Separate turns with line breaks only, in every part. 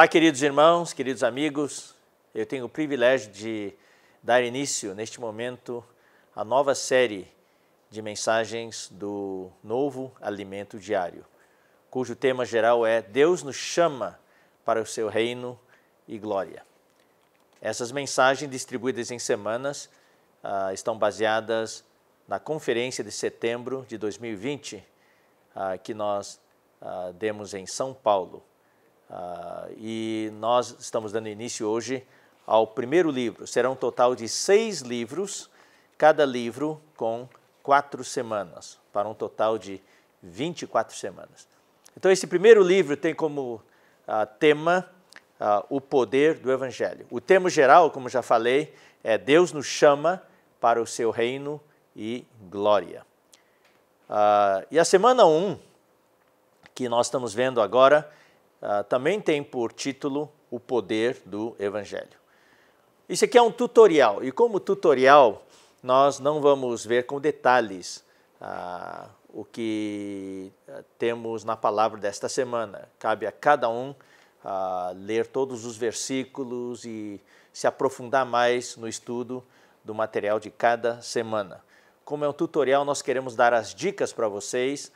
Olá, queridos irmãos, queridos amigos. Eu tenho o privilégio de dar início neste momento à nova série de mensagens do Novo Alimento Diário, cujo tema geral é Deus nos chama para o seu reino e glória. Essas mensagens, distribuídas em semanas, ah, estão baseadas na conferência de setembro de 2020 ah, que nós ah, demos em São Paulo Uh, e nós estamos dando início hoje ao primeiro livro. Será um total de seis livros, cada livro com quatro semanas, para um total de 24 semanas. Então, esse primeiro livro tem como uh, tema uh, o poder do Evangelho. O tema geral, como já falei, é Deus nos chama para o seu reino e glória. e a semana 1, um, que nós estamos vendo agora, ah, também tem por título O Poder do Evangelho. Isso aqui é um tutorial, e como tutorial, nós não vamos ver com detalhes uh, o que ah, temos na palavra desta semana. Cabe a cada um uh, ler todos os versículos e se aprofundar mais no estudo do material de cada semana. Como é um tutorial, nós queremos dar as dicas para vocês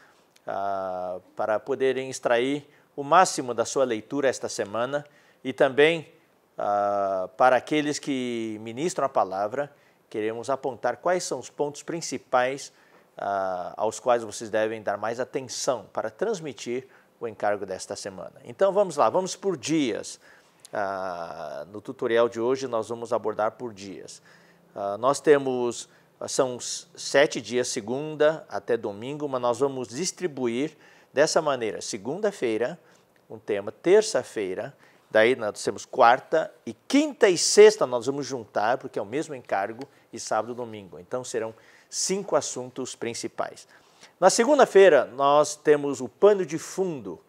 uh, para poderem extrair o máximo da sua leitura esta semana e também ah, para aqueles que ministram a palavra, queremos apontar quais são os pontos principais ah, aos quais vocês devem dar mais atenção para transmitir o encargo desta semana. Então vamos lá, vamos por dias. Ah, no tutorial de hoje nós vamos abordar por dias. nós temos, são sete dias, segunda até domingo, mas nós vamos distribuir Dessa maneira, segunda-feira, um tema, terça-feira, daí nós temos quarta e quinta e sexta nós vamos juntar, porque é o mesmo encargo, e sábado e domingo. Então serão cinco assuntos principais. Na segunda-feira, nós temos o pano de fundo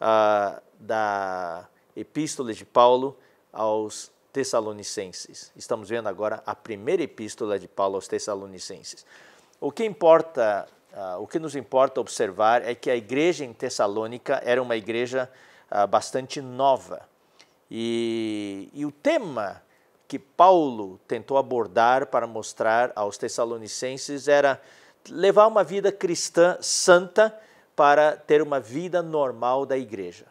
ah, da Epístola de Paulo aos Tessalonicenses. Estamos vendo agora a primeira epístola de Paulo aos Tessalonicenses. O que importa Uh, o que nos importa observar é que a igreja em Tessalônica era uma igreja uh, bastante nova. E, e o tema que Paulo tentou abordar para mostrar aos tessalonicenses era levar uma vida cristã santa para ter uma vida normal da igreja.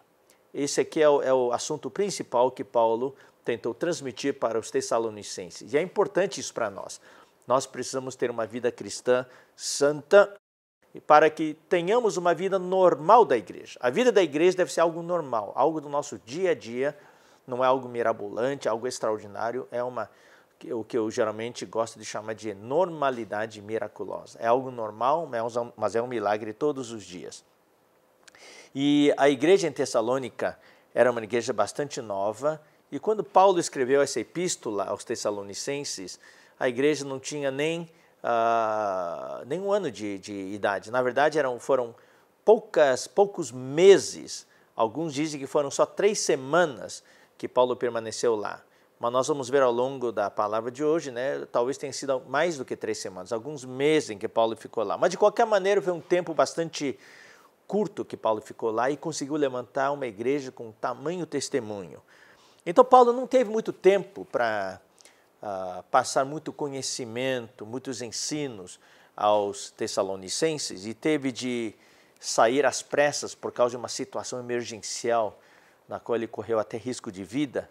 Esse aqui é o, é o assunto principal que Paulo tentou transmitir para os tessalonicenses. E é importante isso para nós. Nós precisamos ter uma vida cristã santa e para que tenhamos uma vida normal da igreja. A vida da igreja deve ser algo normal, algo do nosso dia a dia, não é algo mirabolante, algo extraordinário, é uma o que eu geralmente gosto de chamar de normalidade miraculosa. É algo normal, é mas é um milagre todos os dias. E a igreja em Tessalônica era uma igreja bastante nova, e quando Paulo escreveu essa epístola aos Tessalonicenses, a igreja não tinha nem uh, nenhum ano de, de, idade. Na verdade, eram, foram poucas, poucos meses. Alguns dizem que foram só três semanas que Paulo permaneceu lá. Mas nós vamos ver ao longo da palavra de hoje, né? Talvez tenha sido mais do que três semanas, alguns meses em que Paulo ficou lá. Mas de qualquer maneira, foi um tempo bastante curto que Paulo ficou lá e conseguiu levantar uma igreja com tamanho testemunho. Então, Paulo não teve muito tempo para passar muito conhecimento, muitos ensinos aos tessalonicenses e teve de sair às pressas por causa de uma situação emergencial na qual ele correu até risco de vida.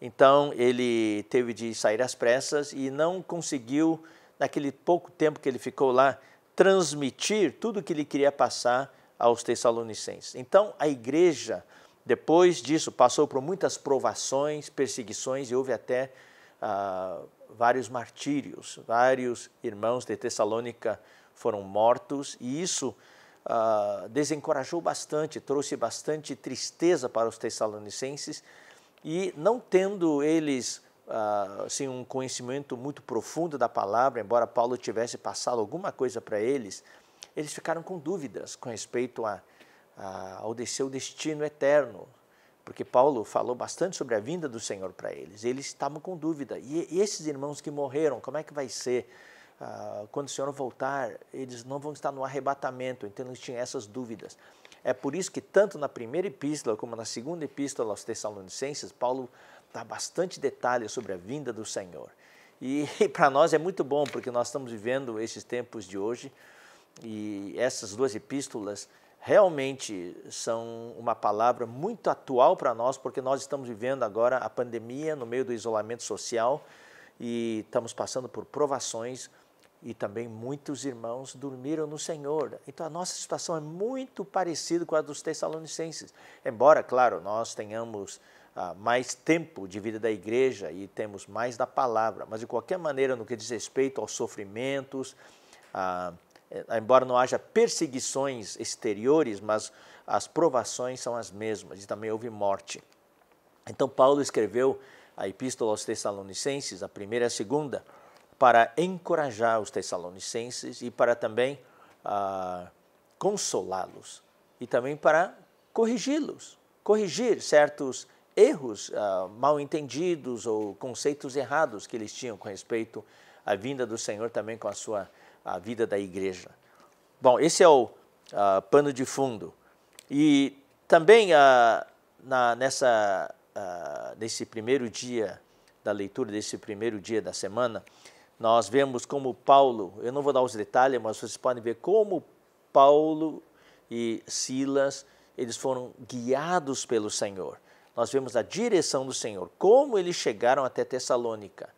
Então ele teve de sair às pressas e não conseguiu, naquele pouco tempo que ele ficou lá, transmitir tudo o que ele queria passar aos Tessalonicenses. Então a igreja, depois disso, passou por muitas provações, perseguições e houve até ah, vários martírios, vários irmãos de Tessalônica foram mortos e isso ah, desencorajou bastante, trouxe bastante tristeza para os tessalonicenses e não tendo eles Uh, assim, um conhecimento muito profundo da palavra, embora Paulo tivesse passado alguma coisa para eles, eles ficaram com dúvidas com respeito a, a, ao seu destino eterno, porque Paulo falou bastante sobre a vinda do Senhor para eles. Eles estavam com dúvida. E esses irmãos que morreram, como é que vai ser? Ah, quando o Senhor voltar, eles não vão estar no arrebatamento. Então eles tinham essas dúvidas. É por isso que tanto na primeira epístola como na segunda epístola aos Tessalonicenses, Paulo dá bastante detalhe sobre a vinda do Senhor. e para nós é muito bom, porque nós estamos vivendo esses tempos de hoje e essas duas epístolas realmente são uma palavra muito atual para nós, porque nós estamos vivendo agora a pandemia no meio do isolamento social e estamos passando por provações e também muitos irmãos dormiram no Senhor. Então a nossa situação é muito parecida com a dos Tessalonicenses. Embora, claro, nós tenhamos ah, mais tempo de vida da igreja e temos mais da palavra, mas de qualquer maneira, no que diz respeito aos sofrimentos, ah, é, embora não haja perseguições exteriores, mas as provações são as mesmas e também houve morte. Então Paulo escreveu a Epístola aos Tessalonicenses, a primeira e a segunda, para encorajar os Tessalonicenses e para também ah, consolá-los e também para corrigi-los, corrigir certos erros ah, mal entendidos ou conceitos errados que eles tinham com respeito à vinda do Senhor também com a sua a vida da igreja. Bom, esse é o uh, pano de fundo. E também uh, na, nessa, uh, nesse primeiro dia da leitura, desse primeiro dia da semana, nós vemos como Paulo, eu não vou dar os detalhes, mas vocês podem ver como Paulo e Silas, eles foram guiados pelo Senhor. Nós vemos a direção do Senhor, como eles chegaram até Tessalônica,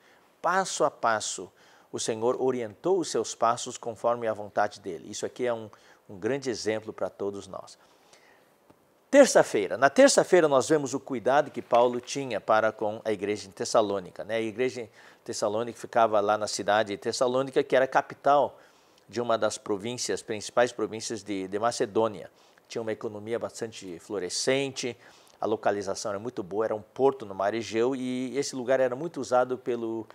passo a passo, o Senhor orientou os seus passos conforme a vontade dele. Isso aqui é um, um grande exemplo para todos nós. Terça-feira. Na terça-feira nós vemos o cuidado que Paulo tinha para com a igreja em Tessalônica. Né? A igreja em Tessalônica ficava lá na cidade de Tessalônica, que era a capital de uma das províncias, principais províncias de, de Macedônia. Tinha uma economia bastante florescente, a localização era muito boa, era um porto no mar Egeu e esse lugar era muito usado pelo,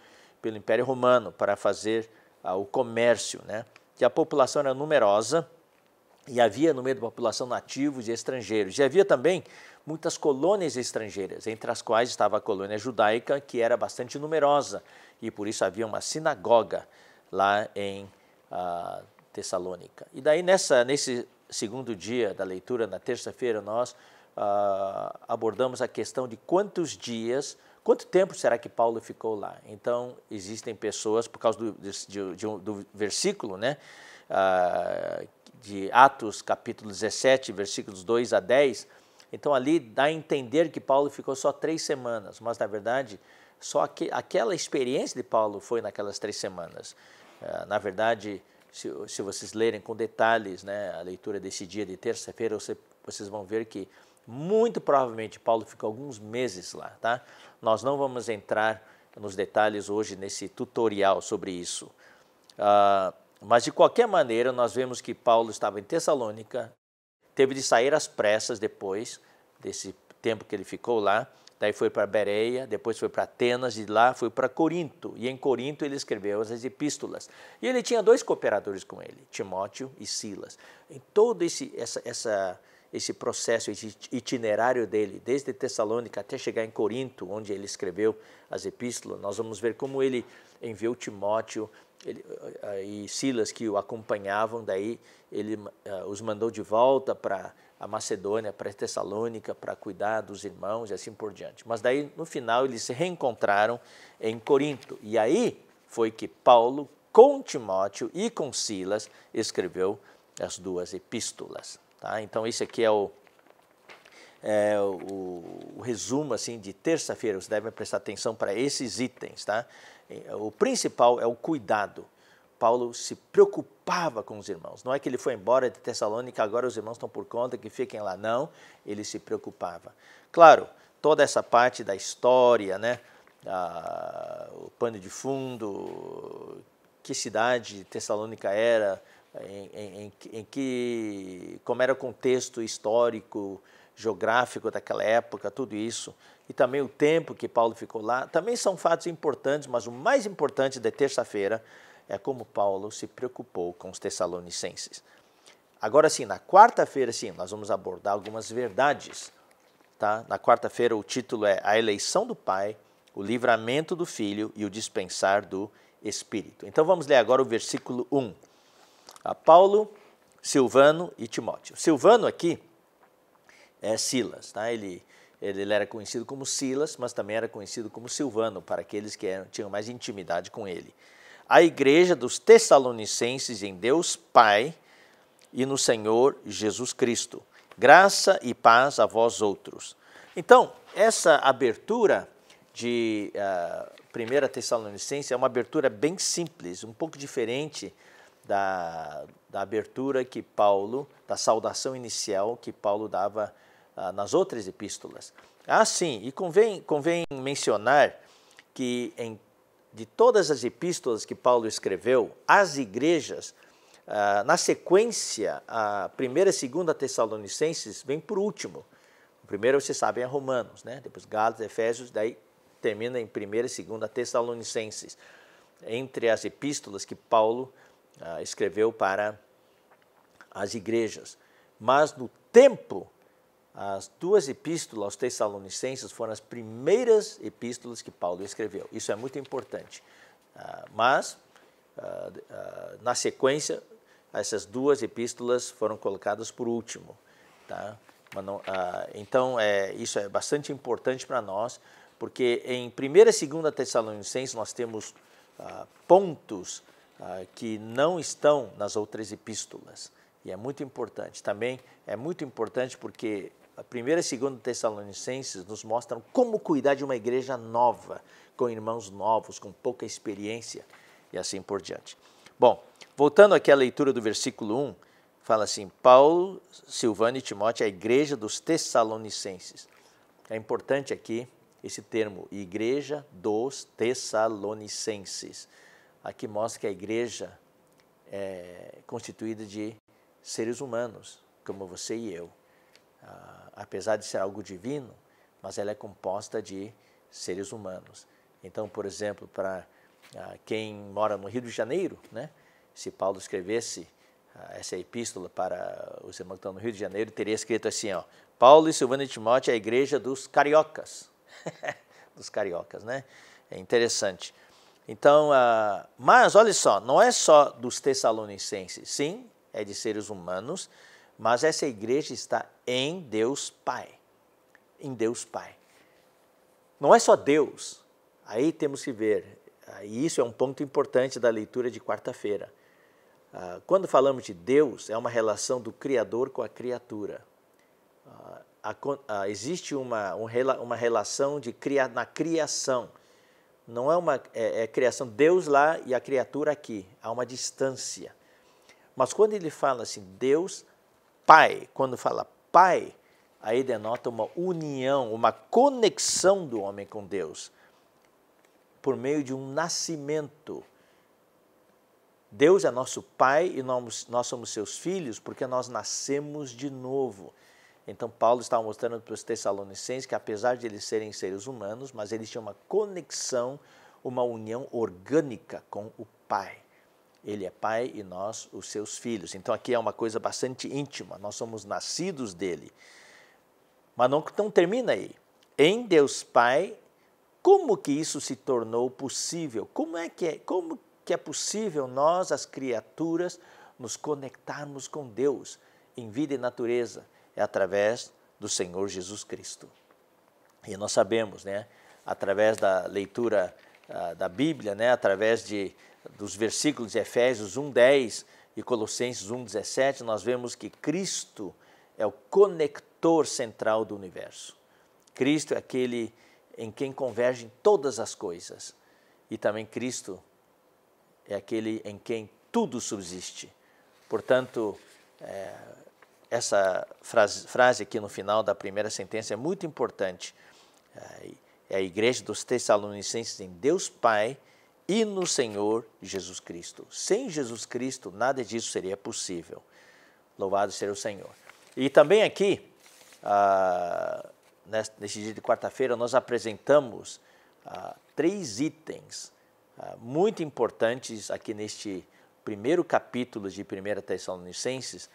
pelo Império Romano para fazer ah, o comércio, né? que a população era numerosa e havia no meio da população nativos e estrangeiros. E havia também muitas colônias estrangeiras, entre as quais estava a colônia judaica, que era bastante numerosa, e por isso havia uma sinagoga lá em ah, Tessalônica. E daí, nessa, nesse segundo dia da leitura, na terça-feira, nós ah, abordamos a questão de quantos dias Quanto tempo será que Paulo ficou lá? Então, existem pessoas, por causa do, de, de, do versículo, né? Ah, de Atos, capítulo 17, versículos 2 a 10. Então, ali dá a entender que Paulo ficou só três semanas, mas, na verdade, só que aquela experiência de Paulo foi naquelas três semanas. Ah, na verdade, se, se, vocês lerem com detalhes né, a leitura desse dia de terça-feira, você, vocês vão ver que muito provavelmente Paulo ficou alguns meses lá, tá? Nós não vamos entrar nos detalhes hoje nesse tutorial sobre isso. Ah, mas, de qualquer maneira, nós vemos que Paulo estava em Tessalônica, teve de sair às pressas depois desse tempo que ele ficou lá. Daí foi para Bereia, depois foi para Atenas e lá foi para Corinto. E em Corinto ele escreveu as epístolas. E ele tinha dois cooperadores com ele, Timóteo e Silas. Em todo esse essa, essa esse processo, esse itinerário dele, desde Tessalônica até chegar em Corinto, onde ele escreveu as epístolas, nós vamos ver como ele enviou Timóteo ele, eh, eh, e Silas que o acompanhavam, daí ele uh, os mandou de volta para a Macedônia, para Tessalônica, para cuidar dos irmãos e assim por diante. Mas daí, no final, eles se reencontraram em Corinto. E aí foi que Paulo, com Timóteo e com Silas, escreveu as duas epístolas. Tá? Então, esse aqui é o, é, o, o, resumo assim de terça-feira. Você deve prestar atenção para esses itens. Tá? É, o principal é o cuidado. Paulo se preocupava com os irmãos. Não é que ele foi embora de Tessalônica, agora os irmãos estão por conta, que fiquem lá. Não, ele se preocupava. Claro, toda essa parte da história, né? Ah, o pano de fundo, que cidade Tessalônica era, em, em, em, que, como era o contexto histórico, geográfico daquela época, tudo isso, e também o tempo que Paulo ficou lá, também são fatos importantes, mas o mais importante da terça-feira é como Paulo se preocupou com os tessalonicenses. Agora sim, na quarta-feira, sim, nós vamos abordar algumas verdades. Tá? Na quarta-feira, o título é A Eleição do Pai, o Livramento do Filho e o Dispensar do Espírito. Então vamos ler agora o versículo 1 a Paulo, Silvano e Timóteo. Silvano aqui é Silas, tá? ele, ele era conhecido como Silas, mas também era conhecido como Silvano, para aqueles que eram, tinham mais intimidade com ele. A igreja dos Tessalonicenses em Deus Pai e no Senhor Jesus Cristo. Graça e paz a vós outros. Então, essa abertura de uh, ah, 1 Tessalonicenses é uma abertura bem simples, um pouco diferente da, da abertura que Paulo, da saudação inicial que Paulo dava ah, nas outras epístolas. Ah, sim, e convém, convém mencionar que em, de todas as epístolas que Paulo escreveu, as igrejas, ah, na sequência, a primeira e segunda Tessalonicenses vem por último. O primeiro, vocês sabem, é Romanos, né? depois Gálatas, Efésios, daí termina em primeira e segunda Tessalonicenses, entre as epístolas que Paulo escreveu ah, escreveu para as igrejas. Mas no tempo, as duas epístolas aos Tessalonicenses foram as primeiras epístolas que Paulo escreveu. Isso é muito importante. Ah, mas, ah, ah na sequência, essas duas epístolas foram colocadas por último. Tá? Não, ah, então, é, isso é bastante importante para nós, porque em 1 e 2 Tessalonicenses nós temos ah, pontos ah, que não estão nas outras epístolas. E é muito importante. Também é muito importante porque a primeira e segunda Tessalonicenses nos mostram como cuidar de uma igreja nova, com irmãos novos, com pouca experiência e assim por diante. Bom, voltando aqui à leitura do versículo 1, fala assim: Paulo, Silvano e Timóteo, a igreja dos Tessalonicenses. É importante aqui esse termo, igreja dos Tessalonicenses aqui mostra que a igreja é constituída de seres humanos, como você e eu. Ah, apesar de ser algo divino, mas ela é composta de seres humanos. Então, por exemplo, para ah, quem mora no Rio de Janeiro, né, se Paulo escrevesse ah, essa epístola para os irmãos que estão no Rio de Janeiro, teria escrito assim, ó, Paulo e Silvana e Timóteo, a igreja dos cariocas. dos cariocas, né? É interessante. Então, ah, mas olha só, não é só dos Tessalonicenses, sim, é de seres humanos, mas essa igreja está em Deus Pai. Em Deus Pai. Não é só Deus. Aí temos que ver, ah, e isso é um ponto importante da leitura de quarta-feira. Ah, quando falamos de Deus, é uma relação do Criador com a criatura. Existe uma, uma relação de, na criação não é uma é, é criação, Deus lá e a criatura aqui, há uma distância. Mas quando ele fala assim, Deus Pai, quando fala Pai, aí denota uma união, uma conexão do homem com Deus, por meio de um nascimento. Deus é nosso Pai e nós, nós somos seus filhos porque nós nascemos de novo. Então, Paulo estava mostrando para os Tessalonicenses que, apesar de eles serem seres humanos, mas eles tinham uma conexão, uma união orgânica com o Pai. Ele é Pai e nós, os seus filhos. Então, aqui é uma coisa bastante íntima, nós somos nascidos dele. Mas não, não termina aí. Em Deus Pai, como que isso se tornou possível? Como é que é, como que é possível nós, as criaturas, nos conectarmos com Deus em vida e natureza? é através do Senhor Jesus Cristo. E nós sabemos, né, através da leitura uh, da Bíblia, né, através de, dos versículos de Efésios 1:10 e Colossenses 1:17, nós vemos que Cristo é o conector central do universo. Cristo é aquele em quem convergem todas as coisas. E também Cristo é aquele em quem tudo subsiste. Portanto, é, essa frase, frase aqui no final da primeira sentença é muito importante. É, é a igreja dos Tessalonicenses em Deus Pai e no Senhor Jesus Cristo. Sem Jesus Cristo, nada disso seria possível. Louvado seja o Senhor. E também aqui, ah, neste dia de quarta-feira, nós apresentamos ah, três itens ah, muito importantes aqui neste primeiro capítulo de 1 Tessalonicenses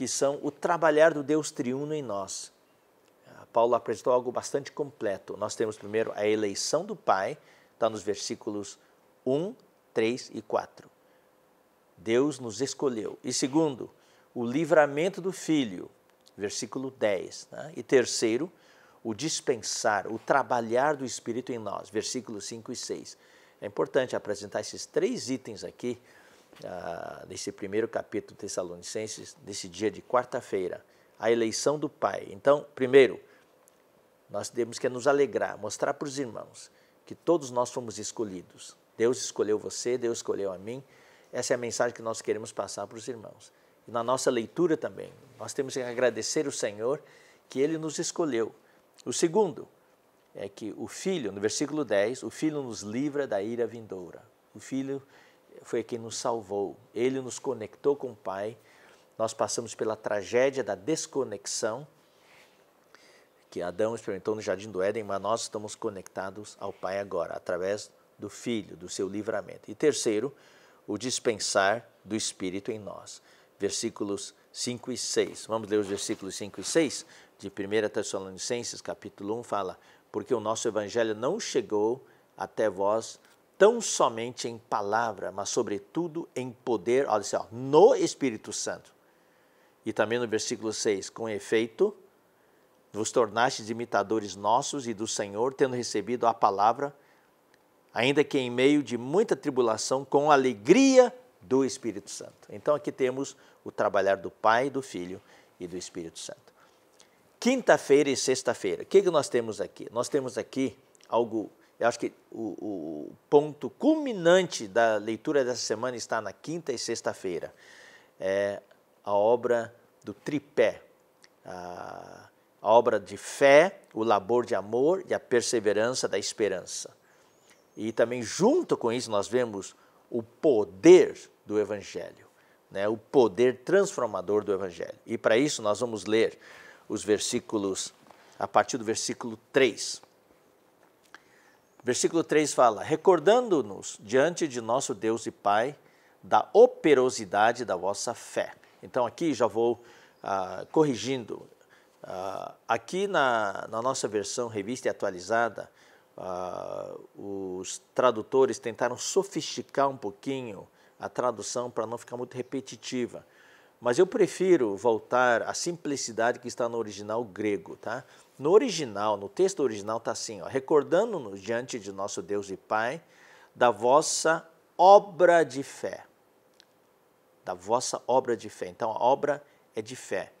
que são o trabalhar do Deus triuno em nós. Ah, Paulo apresentou algo bastante completo. Nós temos primeiro a eleição do Pai, está nos versículos 1, 3 e 4. Deus nos escolheu. E segundo, o livramento do Filho, versículo 10. Né? E terceiro, o dispensar, o trabalhar do Espírito em nós, versículos 5 e 6. É importante apresentar esses três itens aqui ah, nesse primeiro capítulo de Tessalonicenses, nesse dia de quarta-feira, a eleição do Pai. Então, primeiro, nós temos que nos alegrar, mostrar para os irmãos que todos nós fomos escolhidos. Deus escolheu você, Deus escolheu a mim. Essa é a mensagem que nós queremos passar para os irmãos. E na nossa leitura também, nós temos que agradecer o Senhor que ele nos escolheu. O segundo é que o Filho, no versículo 10, o Filho nos livra da ira vindoura. O Filho foi quem nos salvou. Ele nos conectou com o Pai. Nós passamos pela tragédia da desconexão que Adão experimentou no Jardim do Éden, mas nós estamos conectados ao Pai agora, através do Filho, do seu livramento. E terceiro, o dispensar do Espírito em nós. Versículos 5 e 6. Vamos ler os versículos 5 e 6 de 1 Tessalonicenses, capítulo 1, fala: Porque o nosso evangelho não chegou até vós tão somente em palavra, mas sobretudo em poder, olha só, no Espírito Santo. E também no versículo 6, com efeito, vos tornastes imitadores nossos e do Senhor, tendo recebido a palavra, ainda que em meio de muita tribulação, com alegria do Espírito Santo. Então aqui temos o trabalhar do Pai, do Filho e do Espírito Santo. Quinta-feira e sexta-feira, o que, que nós temos aqui? Nós temos aqui algo eu acho que o, o ponto culminante da leitura dessa semana está na quinta e sexta-feira. É a obra do tripé, a, a obra de fé, o labor de amor e a perseverança da esperança. E também, junto com isso, nós vemos o poder do Evangelho, né? o poder transformador do Evangelho. E para isso, nós vamos ler os versículos, a partir do versículo 3. Versículo 3 fala: Recordando-nos diante de nosso Deus e Pai da operosidade da vossa fé. Então, aqui já vou ah, corrigindo. Ah, aqui na, na, nossa versão revista e atualizada, ah, os tradutores tentaram sofisticar um pouquinho a tradução para não ficar muito repetitiva. Mas eu prefiro voltar à simplicidade que está no original grego, tá? No original, no texto original está assim, recordando-nos diante de nosso Deus e Pai da vossa obra de fé. Da vossa obra de fé. Então, a obra é de fé.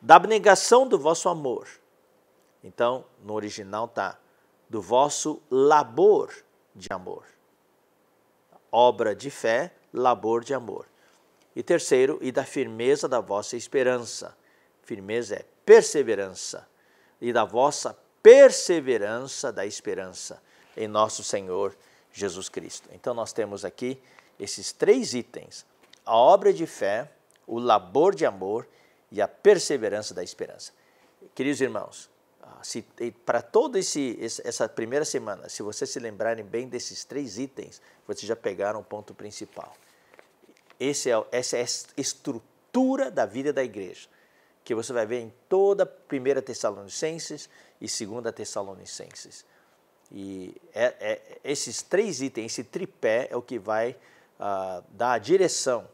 Da abnegação do vosso amor. Então, no original está do vosso labor de amor. Obra de fé, labor de amor. E terceiro, e da firmeza da vossa esperança. Firmeza é perseverança e da vossa perseverança da esperança em nosso Senhor Jesus Cristo. Então nós temos aqui esses três itens: a obra de fé, o labor de amor e a perseverança da esperança. Queridos irmãos, ah, se, para toda essa primeira semana, se vocês se lembrarem bem desses três itens, vocês já pegaram o ponto principal. É, essa é a estrutura da vida da igreja que você vai ver em toda a primeira Tessalonicenses e segunda Tessalonicenses. E é, é, esses três itens, esse tripé é o que vai uh, dar a direção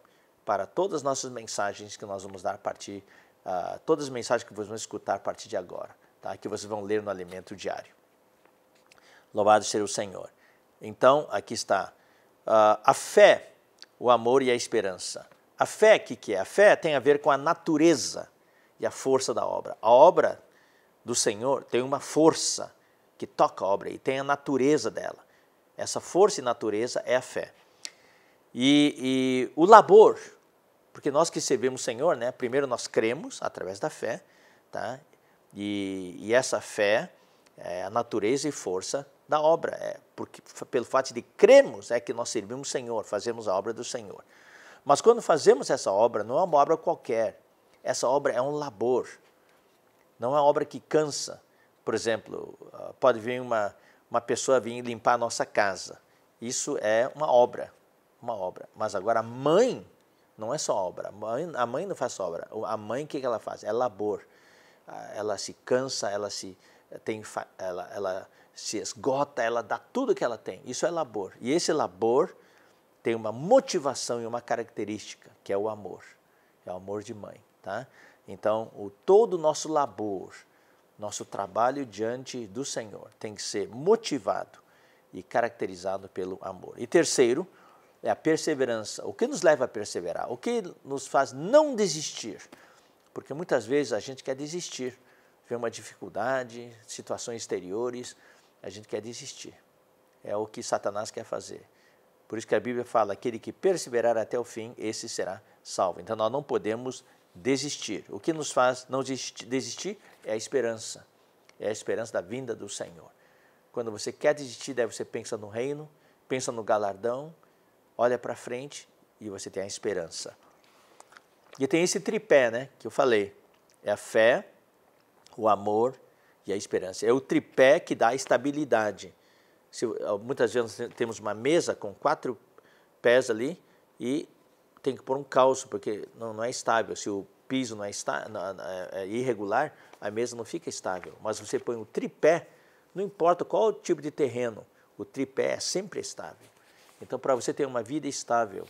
para todas as nossas mensagens que nós vamos dar a partir, uh, todas as mensagens que vocês vão escutar a partir de agora, tá? que vocês vão ler no Alimento Diário. Louvado seja o Senhor. Então, aqui está. Uh, a fé, o amor e a esperança. A fé, o que, que é? A fé tem a ver com a natureza e a força da obra. A obra do Senhor tem uma força que toca a obra e tem a natureza dela. Essa força e natureza é a fé. E, e o labor, porque nós que servimos o Senhor, né, primeiro nós cremos através da fé, tá? e, e essa fé é a natureza e força da obra. É porque pelo fato de cremos é que nós servimos o Senhor, fazemos a obra do Senhor. Mas quando fazemos essa obra, não é uma obra qualquer, essa obra é um labor, não é uma obra que cansa. Por exemplo, ah, pode vir uma, uma pessoa vir limpar a nossa casa. Isso é uma obra, uma obra. Mas agora a mãe não é só obra. A mãe, a mãe não faz obra. A mãe o que ela faz? É labor. Ah, ela se cansa, ela se eh, tem, ela, ela se esgota, ela dá tudo que ela tem. Isso é labor. E esse labor tem uma motivação e uma característica que é o amor. É o amor de mãe. Tá? Então, o, todo o nosso labor, nosso trabalho diante do Senhor tem que ser motivado e caracterizado pelo amor. E terceiro, é a perseverança. O que nos leva a perseverar? O que nos faz não desistir? Porque muitas vezes a gente quer desistir, vê uma dificuldade, situações exteriores, a gente quer desistir. É o que Satanás quer fazer. Por isso que a Bíblia fala: aquele que perseverar até o fim, esse será salvo. Então nós não podemos desistir. O que nos faz não desistir é a esperança, é a esperança da vinda do Senhor. Quando você quer desistir, deve você pensa no reino, pensa no galardão, olha para frente e você tem a esperança. E tem esse tripé, né, que eu falei. É a fé, o amor e a esperança. É o tripé que dá estabilidade. Se, muitas vezes temos uma mesa com quatro pés ali e tem que pôr um calço, porque não, não é estável. Se o piso não é, está, não, é, é irregular, a mesa não fica estável. Mas você põe um tripé, não importa qual tipo de terreno, o tripé é sempre estável. Então, para você ter uma vida estável,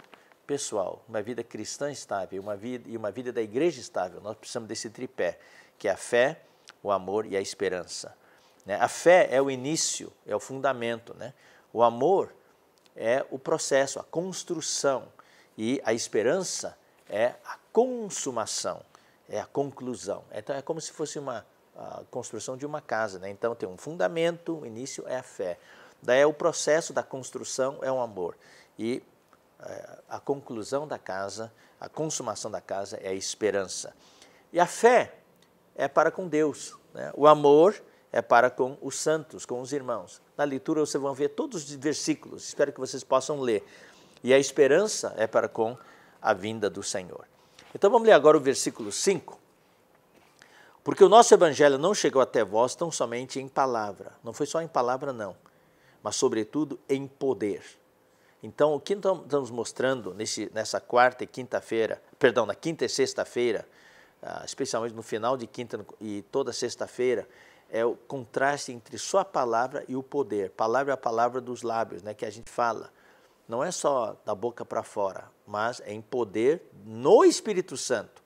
pessoal, uma vida cristã estável uma vida, e uma vida da igreja estável, nós precisamos desse tripé, que é a fé, o amor e a esperança. Né? A fé é o início, é o fundamento. Né? O amor é o processo, a construção. E a esperança é a consumação, é a conclusão. Então é como se fosse uma construção de uma casa, né? Então tem um fundamento, o início é a fé. Daí é o processo da construção é o um amor. E é, a conclusão da casa, a consumação da casa é a esperança. E a fé é para com Deus, né? o amor é para com os santos, com os irmãos. Na leitura vocês vão ver todos os versículos, espero que vocês possam ler. E a esperança é para com a vinda do Senhor. Então vamos ler agora o versículo 5. Porque o nosso evangelho não chegou até vós tão somente em palavra. Não foi só em palavra, não. Mas, sobretudo, em poder. Então, o que estamos mostrando nesse, nessa quarta e quinta-feira, perdão, na quinta e sexta-feira, ah, especialmente no final de quinta e toda sexta-feira, é o contraste entre só a palavra e o poder. Palavra é a palavra dos lábios, né, que a gente fala não é só da boca para fora, mas é em poder no Espírito Santo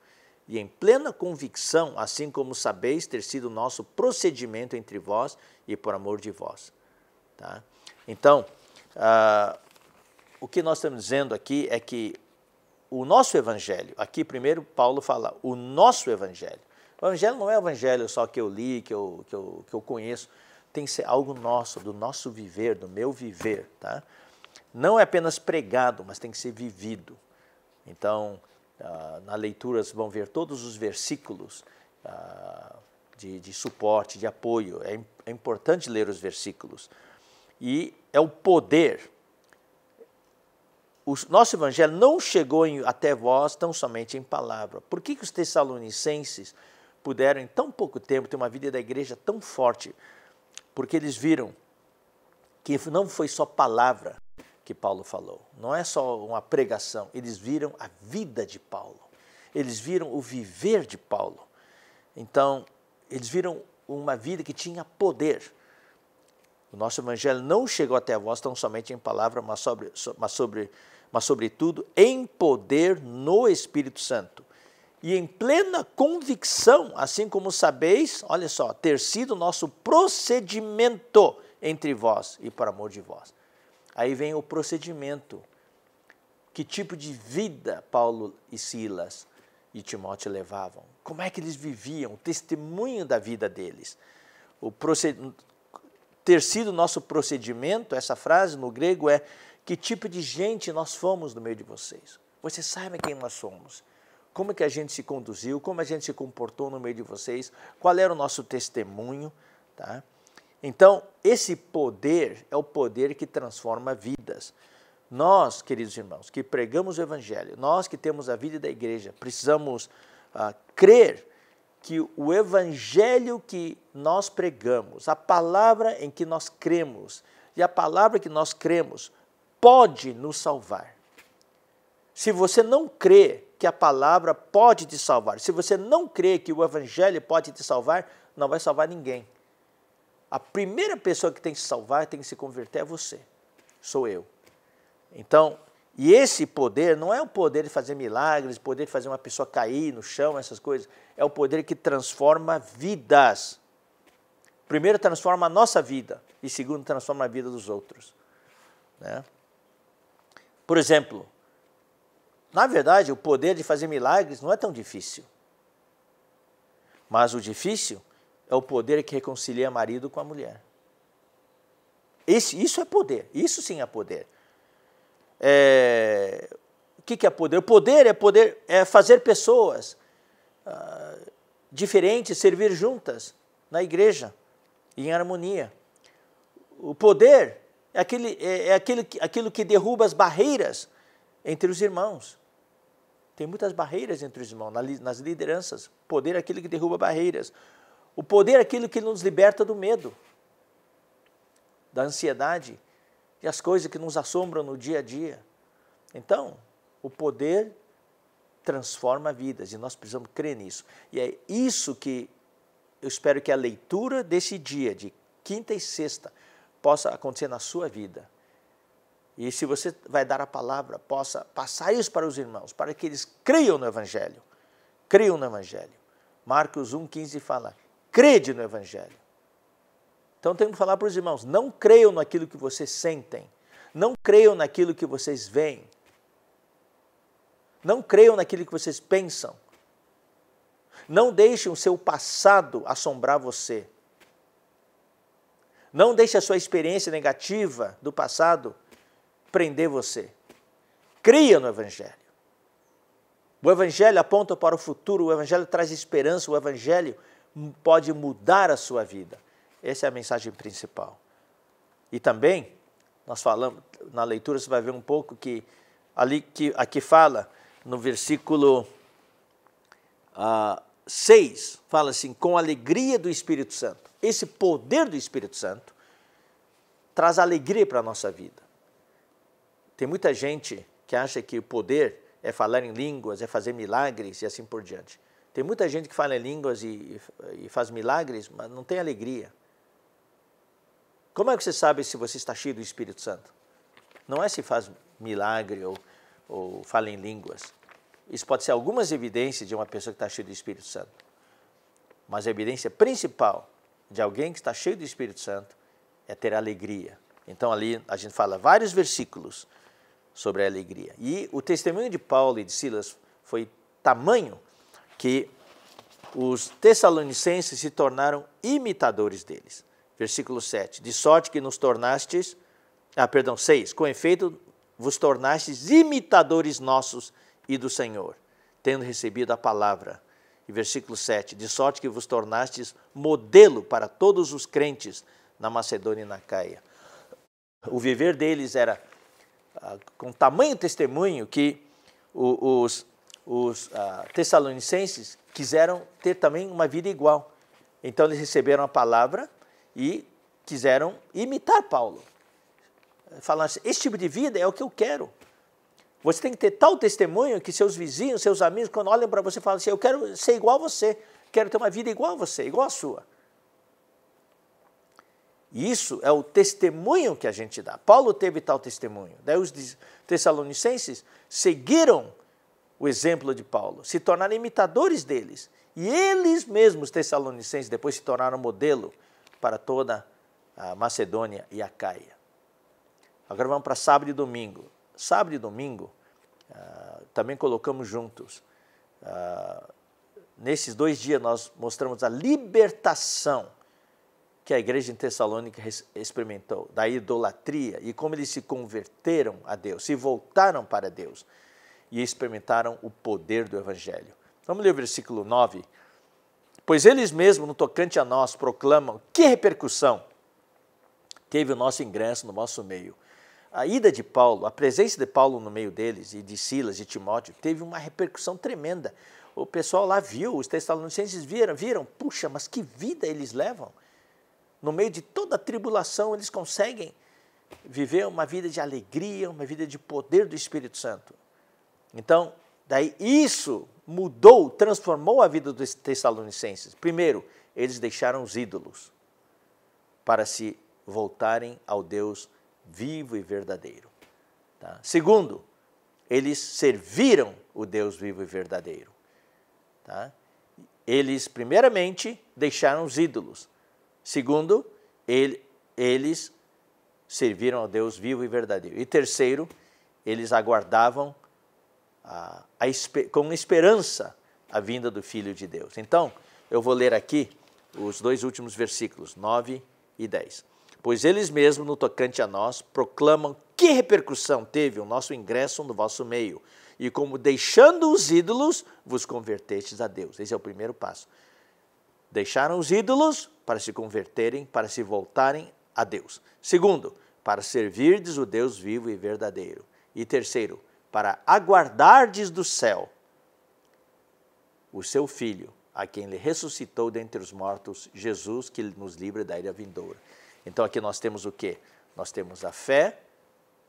e em plena convicção, assim como sabeis ter sido o nosso procedimento entre vós e por amor de vós. Tá? Então, ah, o que nós estamos dizendo aqui é que o nosso evangelho, aqui primeiro Paulo fala, o nosso evangelho. O evangelho não é evangelho só que eu li, que eu, que eu, que eu conheço, tem que ser algo nosso, do nosso viver, do meu viver, tá? não é apenas pregado, mas tem que ser vivido. Então, ah, na leitura vocês vão ver todos os versículos ah, de, de suporte, de apoio. É, é importante ler os versículos. E é o poder. O nosso evangelho não chegou em, até vós tão somente em palavra. Por que, que os tessalonicenses puderam, em tão pouco tempo, ter uma vida da igreja tão forte? Porque eles viram que não foi só palavra, que Paulo falou. Não é só uma pregação, eles viram a vida de Paulo. Eles viram o viver de Paulo. Então, eles viram uma vida que tinha poder. O nosso evangelho não chegou até vós tão somente em palavra, mas, sobre, mas, sobre, mas sobretudo em poder no Espírito Santo. E em plena convicção, assim como sabeis, olha só, ter sido nosso procedimento entre vós e por amor de vós. Aí vem o procedimento. Que tipo de vida Paulo e Silas e Timóteo levavam? Como é que eles viviam? O testemunho da vida deles. O proced... Ter sido nosso procedimento, essa frase no grego é: que tipo de gente nós fomos no meio de vocês? Vocês sabem quem nós somos. Como é que a gente se conduziu? Como a gente se comportou no meio de vocês? Qual era o nosso testemunho? Tá? Então, esse poder é o poder que transforma vidas. Nós, queridos irmãos, que pregamos o Evangelho, nós que temos a vida da igreja, precisamos ah, crer que o Evangelho que nós pregamos, a palavra em que nós cremos e a palavra que nós cremos pode nos salvar. Se você não crê que a palavra pode te salvar, se você não crê que o Evangelho pode te salvar, não vai salvar ninguém a primeira pessoa que tem que se salvar, tem que se converter é você. Sou eu. Então, e esse poder não é o poder de fazer milagres, o poder de fazer uma pessoa cair no chão, essas coisas. É o poder que transforma vidas. Primeiro, transforma a nossa vida. E segundo, transforma a vida dos outros. Né? Por exemplo, na verdade, o poder de fazer milagres não é tão difícil. Mas o difícil é o poder que reconcilia marido com a mulher. Esse, isso é poder, isso sim é poder. É, o que, que é poder? O poder é poder é fazer pessoas ah, diferentes servir juntas na igreja, em harmonia. O poder é, aquele, é, é aquele, aquilo que derruba as barreiras entre os irmãos. Tem muitas barreiras entre os irmãos, nas lideranças. Poder é aquilo que derruba barreiras. O poder é aquilo que nos liberta do medo, da ansiedade e as coisas que nos assombram no dia a dia. Então, o poder transforma vidas e nós precisamos crer nisso. E é isso que eu espero que a leitura desse dia, de quinta e sexta, possa acontecer na sua vida. E se você vai dar a palavra, possa passar isso para os irmãos, para que eles creiam no Evangelho. Creiam no Evangelho. Marcos 1,15 fala: crede no Evangelho. Então tenho que falar para os irmãos: não creiam naquilo que vocês sentem, não creiam naquilo que vocês veem, não creiam naquilo que vocês pensam. Não deixem o seu passado assombrar você. Não deixe a sua experiência negativa do passado prender você. Cria no Evangelho. O Evangelho aponta para o futuro, o Evangelho traz esperança, o Evangelho pode mudar a sua vida. Essa é a mensagem principal. E também, nós falamos, na leitura você vai ver um pouco que ali que aqui fala, no versículo ah, 6, fala assim: com alegria do Espírito Santo. Esse poder do Espírito Santo traz alegria para a nossa vida. Tem muita gente que acha que o poder é falar em línguas, é fazer milagres e assim por diante. Tem muita gente que fala em línguas e, e, faz milagres, mas não tem alegria. Como é que você sabe se você está cheio do Espírito Santo? Não é se faz milagre ou, ou fala em línguas. Isso pode ser algumas evidências de uma pessoa que está cheia do Espírito Santo. Mas a evidência principal de alguém que está cheio do Espírito Santo é ter alegria. Então ali a gente fala vários versículos sobre a alegria. E o testemunho de Paulo e de Silas foi tamanho que os tessalonicenses se tornaram imitadores deles. Versículo 7. De sorte que nos tornastes, ah, perdão, 6. Com efeito, vos tornastes imitadores nossos e do Senhor, tendo recebido a palavra. E versículo 7. De sorte que vos tornastes modelo para todos os crentes na Macedônia e na Caia. O viver deles era ah, com tamanho testemunho que os os ah, tessalonicenses quiseram ter também uma vida igual. Então eles receberam a palavra e quiseram imitar Paulo. Falaram assim, esse tipo de vida é o que eu quero. Você tem que ter tal testemunho que seus vizinhos, seus amigos, quando olham para você, falam assim, eu quero ser igual a você, quero ter uma vida igual a você, igual a sua. E isso é o testemunho que a gente dá. Paulo teve tal testemunho. Daí os tessalonicenses seguiram o exemplo de Paulo, se tornaram imitadores deles. E eles mesmos, tessalonicenses, depois se tornaram modelo para toda a Macedônia e a Caia. Agora vamos para sábado e domingo. Sábado e domingo uh, também colocamos juntos. Uh, nesses dois dias nós mostramos a libertação que a igreja em Tessalônica experimentou da idolatria e como eles se converteram a Deus, se voltaram para Deus e experimentaram o poder do Evangelho. Vamos ler o versículo 9. Pois eles mesmos, no tocante a nós, proclamam que repercussão teve o nosso ingresso no nosso meio. A ida de Paulo, a presença de Paulo no meio deles, e de Silas e Timóteo, teve uma repercussão tremenda. O pessoal lá viu, os tessalonicenses viram, viram, puxa, mas que vida eles levam. No meio de toda a tribulação, eles conseguem viver uma vida de alegria, uma vida de poder do Espírito Santo. Então, daí isso mudou, transformou a vida dos Tessalonicenses. Primeiro, eles deixaram os ídolos para se voltarem ao Deus vivo e verdadeiro. Tá? Segundo, eles serviram o Deus vivo e verdadeiro. Tá? Eles, primeiramente, deixaram os ídolos. Segundo, ele, eles serviram ao Deus vivo e verdadeiro. E terceiro, eles aguardavam a, a, com esperança a vinda do Filho de Deus. Então, eu vou ler aqui os dois últimos versículos, 9 e 10. Pois eles mesmos, no tocante a nós, proclamam que repercussão teve o nosso ingresso no vosso meio, e como deixando os ídolos, vos convertestes a Deus. Esse é o primeiro passo. Deixaram os ídolos para se converterem, para se voltarem a Deus. Segundo, para servirdes o Deus vivo e verdadeiro. E terceiro, para aguardardes do céu o seu Filho, a quem ele ressuscitou dentre os mortos, Jesus, que nos livra da ira vindoura. Então aqui nós temos o quê? Nós temos a fé,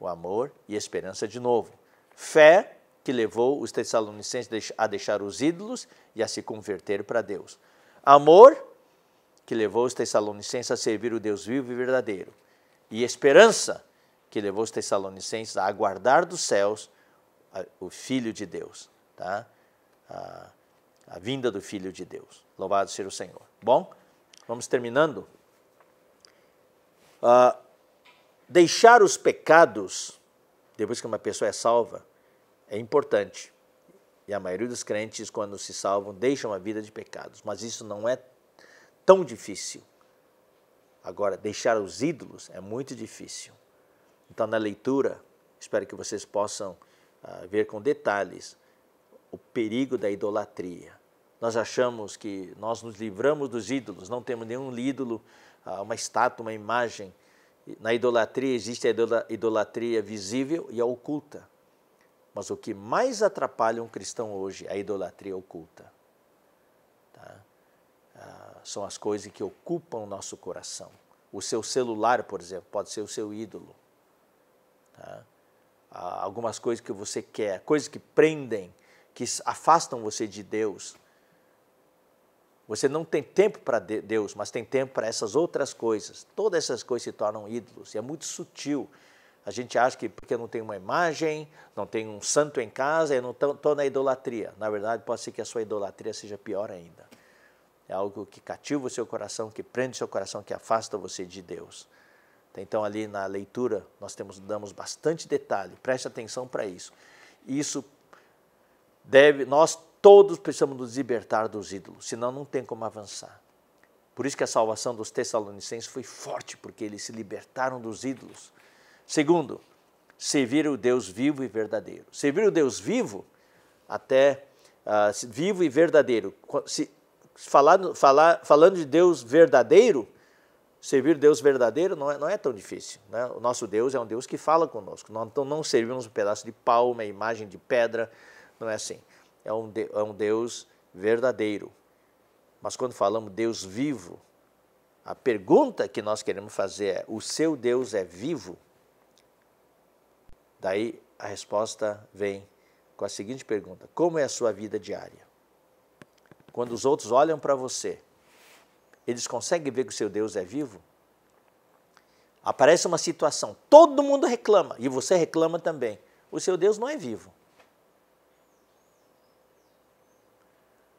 o amor e a esperança de novo. Fé que levou os tessalonicenses a deixar os ídolos e a se converter para Deus. Amor que levou os tessalonicenses a servir o Deus vivo e verdadeiro. E esperança que levou os tessalonicenses a aguardar dos céus o Filho de Deus, tá? A, a vinda do Filho de Deus. Louvado seja o Senhor. Bom, vamos terminando. Uh, deixar os pecados, depois que uma pessoa é salva, é importante. E a maioria dos crentes, quando se salvam, deixam a vida de pecados. Mas isso não é tão difícil. Agora, deixar os ídolos é muito difícil. Então, na leitura, espero que vocês possam ver com detalhes o perigo da idolatria. Nós achamos que nós nos livramos dos ídolos, não temos nenhum ídolo, ah, uma estátua, uma imagem. Na idolatria existe a idolatria visível e a oculta. Mas o que mais atrapalha um cristão hoje é a idolatria oculta. Tá? Ah, são as coisas que ocupam o nosso coração. O seu celular, por exemplo, pode ser o seu ídolo. Tá? Ah, algumas coisas que você quer, coisas que prendem, que afastam você de Deus. Você não tem tempo para Deus, mas tem tempo para essas outras coisas. Todas essas coisas se tornam ídolos e é muito sutil. A gente acha que porque não tem uma imagem, não tem um santo em casa, eu não estou na idolatria. Na verdade, pode ser que a sua idolatria seja pior ainda. É algo que cativa o seu coração, que prende o seu coração, que afasta você de Deus. Então ali na leitura nós temos damos bastante detalhe. Preste atenção para isso. Isso deve nós todos precisamos nos libertar dos ídolos, senão não tem como avançar. Por isso que a salvação dos Tessalonicenses foi forte, porque eles se libertaram dos ídolos. Segundo, servir o Deus vivo e verdadeiro. Servir o Deus vivo, até uh, vivo e verdadeiro. Se, falar, falar, falando de Deus verdadeiro, servir Deus verdadeiro não é, não é tão difícil. Né? O nosso Deus é um Deus que fala conosco. Nós não, não servimos um pedaço de palma, imagem de pedra, não é assim. É um, de, é um Deus verdadeiro. Mas quando falamos Deus vivo, a pergunta que nós queremos fazer é: o seu Deus é vivo? Daí a resposta vem com a seguinte pergunta: como é a sua vida diária? Quando os outros olham para você, eles conseguem ver que o seu Deus é vivo? Aparece uma situação, todo mundo reclama e você reclama também. O seu Deus não é vivo.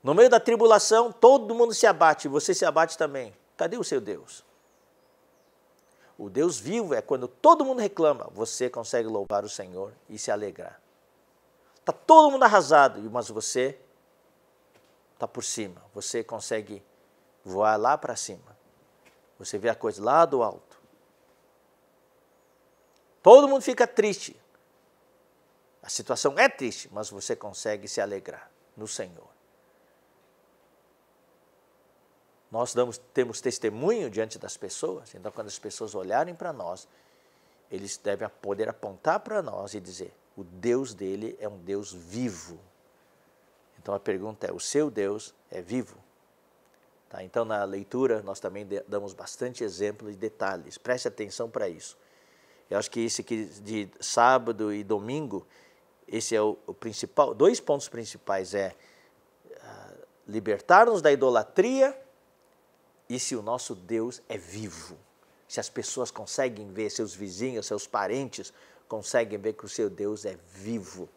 No meio da tribulação, todo mundo se abate, você se abate também. Cadê o seu Deus? O Deus vivo é quando todo mundo reclama, você consegue louvar o Senhor e se alegrar. Está todo mundo arrasado, mas você está por cima, você consegue voar lá para cima. Você vê a coisa lá do alto. Todo mundo fica triste. A situação é triste, mas você consegue se alegrar no Senhor. Nós damos, temos testemunho diante das pessoas, então quando as pessoas olharem para nós, eles devem poder apontar para nós e dizer: o Deus dele é um Deus vivo. Então a pergunta é: o seu Deus é vivo? Tá? Então, na leitura, nós também damos bastante exemplo e detalhes. Preste atenção para isso. Eu acho que esse aqui de sábado e domingo, esse é o, o principal. Dois pontos principais é uh, libertar-nos da idolatria e se o nosso Deus é vivo. Se as pessoas conseguem ver, seus vizinhos, seus parentes conseguem ver que o seu Deus é vivo.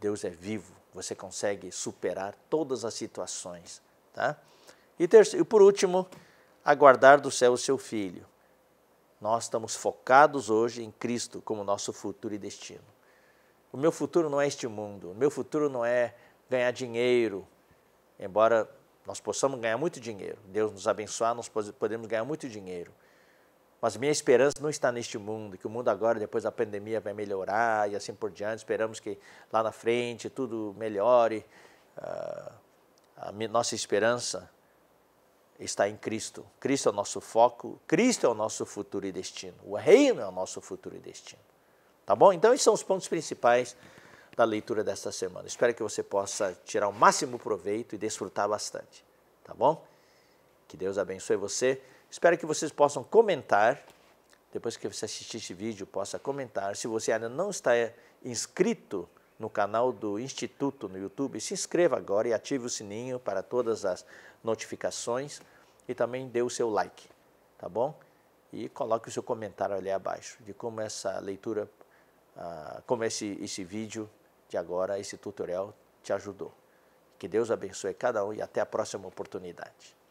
Deus é vivo. Você consegue superar todas as situações, tá? E, terceiro, e por último, aguardar do céu o seu filho. Nós estamos focados hoje em Cristo como nosso futuro e destino. O meu futuro não é este mundo, o meu futuro não é ganhar dinheiro, embora nós possamos ganhar muito dinheiro. Deus nos abençoar, nós podemos ganhar muito dinheiro. Mas minha esperança não está neste mundo, que o mundo agora, depois da pandemia, vai melhorar e assim por diante. Esperamos que lá na frente tudo melhore. Uh, a minha, nossa esperança está em Cristo. Cristo é o nosso foco, Cristo é o nosso futuro e destino. O reino é o nosso futuro e destino. Tá bom? Então, esses são os pontos principais da leitura desta semana. Espero que você possa tirar o máximo proveito e desfrutar bastante. Tá bom? Que Deus abençoe você. Espero que vocês possam comentar, depois que você assistir esse vídeo, possa comentar. Se você ainda não está eh, inscrito no canal do Instituto no YouTube, se inscreva agora e ative o sininho para todas as notificações e também dê o seu like, tá bom? E coloque o seu comentário ali abaixo de como essa leitura, ah, como esse, esse vídeo de agora, esse tutorial te ajudou. Que Deus abençoe cada um e até a próxima oportunidade.